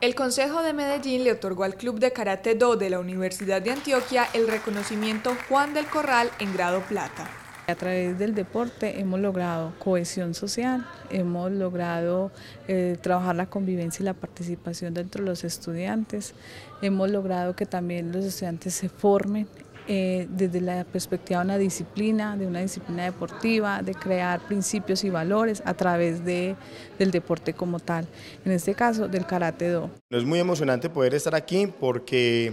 El Consejo de Medellín le otorgó al Club de Karate Do de la Universidad de Antioquia el reconocimiento Juan del Corral en grado plata. A través del deporte hemos logrado cohesión social, hemos logrado eh, trabajar la convivencia y la participación dentro de los estudiantes, hemos logrado que también los estudiantes se formen eh, desde la perspectiva de una disciplina, de una disciplina deportiva, de crear principios y valores a través de, del deporte como tal, en este caso del Karate Do. Es muy emocionante poder estar aquí porque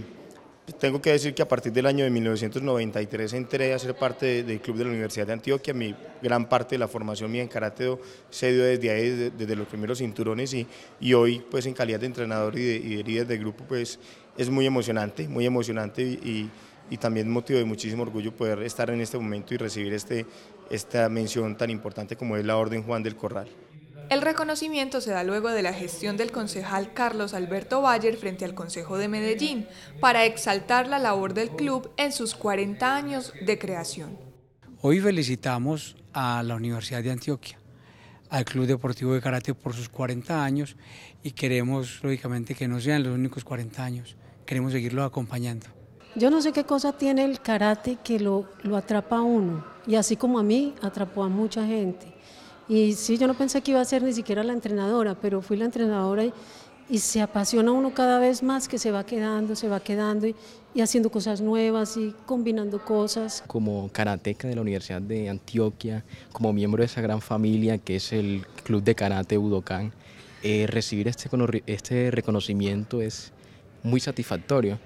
pues, tengo que decir que a partir del año de 1993 entré a ser parte del club de la Universidad de Antioquia. Mi gran parte de la formación mía en karate do, se dio desde ahí, desde, los primeros cinturones y, hoy, pues en calidad de entrenador y de, líder de grupo, pues es muy emocionante, muy emocionante y y también motivo de muchísimo orgullo poder estar en este momento y recibir este, esta mención tan importante como es la Orden Juan del Corral. El reconocimiento se da luego de la gestión del concejal Carlos Alberto Bayer frente al Consejo de Medellín para exaltar la labor del club en sus 40 años de creación. Hoy felicitamos a la Universidad de Antioquia, al Club Deportivo de Karate por sus 40 años y queremos, lógicamente, que no sean los únicos 40 años, queremos seguirlo acompañando. Yo no sé qué cosa tiene el karate que lo, atrapa a uno. Y así como a mí, atrapó a mucha gente. Y sí, yo no pensé que iba a ser ni siquiera la entrenadora, pero fui la entrenadora y, se apasiona uno cada vez más que se va quedando, se va quedando y, haciendo cosas nuevas y combinando cosas. Como karateca de la Universidad de Antioquia, como miembro de esa gran familia que es el Club de Karate Budokan, eh, recibir este, este reconocimiento es muy satisfactorio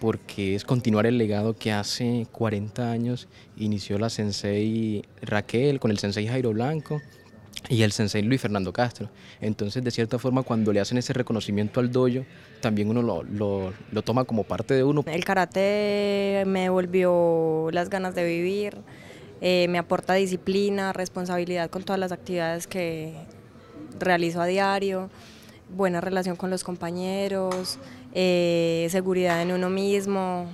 porque es continuar el legado que hace 40 años inició la sensei Raquel con el sensei Jairo Blanco y el sensei Luis Fernando Castro. Entonces, de cierta forma, cuando le hacen ese reconocimiento al dojo, también uno lo, lo, toma como parte de uno. El karate me devolvió las ganas de vivir, eh, me aporta disciplina, responsabilidad con todas las actividades que realizo a diario buena relación con los compañeros, eh, seguridad en uno mismo,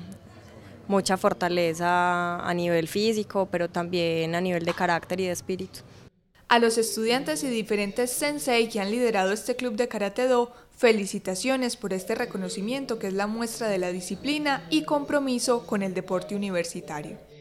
mucha fortaleza a nivel físico, pero también a nivel de carácter y de espíritu. A los estudiantes y diferentes sensei que han liderado este club de Karate Do, felicitaciones por este reconocimiento que es la muestra de la disciplina y compromiso con el deporte universitario.